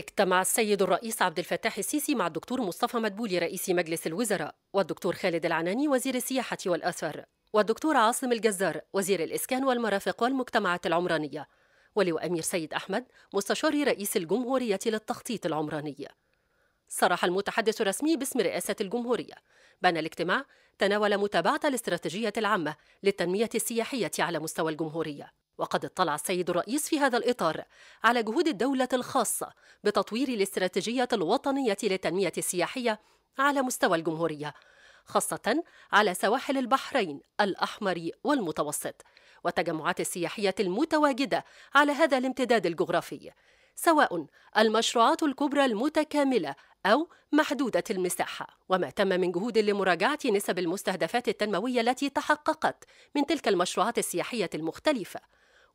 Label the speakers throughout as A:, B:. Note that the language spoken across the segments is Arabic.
A: اجتمع السيد الرئيس عبد الفتاح السيسي مع الدكتور مصطفى مدبولي رئيس مجلس الوزراء والدكتور خالد العناني وزير السياحة والأثر والدكتور عاصم الجزار وزير الإسكان والمرافق والمجتمعات العمرانية ولو أمير سيد أحمد مستشار رئيس الجمهورية للتخطيط العمراني صرح المتحدث الرسمي باسم رئاسة الجمهورية بأن الاجتماع تناول متابعة الاستراتيجية العامة للتنمية السياحية على مستوى الجمهورية وقد اطلع السيد الرئيس في هذا الإطار على جهود الدولة الخاصة بتطوير الاستراتيجية الوطنية للتنمية السياحية على مستوى الجمهورية خاصة على سواحل البحرين الأحمر والمتوسط والتجمعات السياحية المتواجدة على هذا الامتداد الجغرافي سواء المشروعات الكبرى المتكاملة أو محدودة المساحة وما تم من جهود لمراجعة نسب المستهدفات التنموية التي تحققت من تلك المشروعات السياحية المختلفة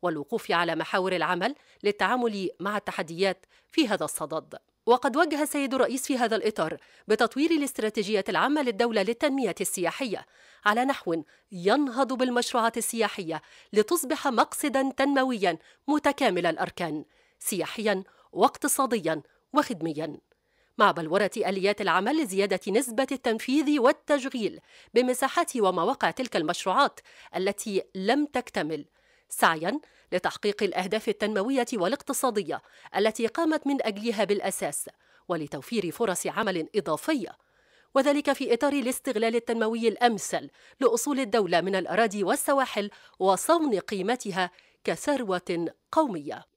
A: والوقوف على محاور العمل للتعامل مع التحديات في هذا الصدد وقد وجه السيد الرئيس في هذا الإطار بتطوير الاستراتيجية العامة للدولة للتنمية السياحية على نحو ينهض بالمشروعات السياحية لتصبح مقصدا تنمويا متكامل الأركان سياحيا واقتصاديا وخدميا مع بلورة آليات العمل لزيادة نسبة التنفيذ والتشغيل بمساحات ومواقع تلك المشروعات التي لم تكتمل سعيا لتحقيق الاهداف التنمويه والاقتصاديه التي قامت من اجلها بالاساس ولتوفير فرص عمل اضافيه وذلك في اطار الاستغلال التنموي الامثل لاصول الدوله من الاراضي والسواحل وصون قيمتها كثروه قوميه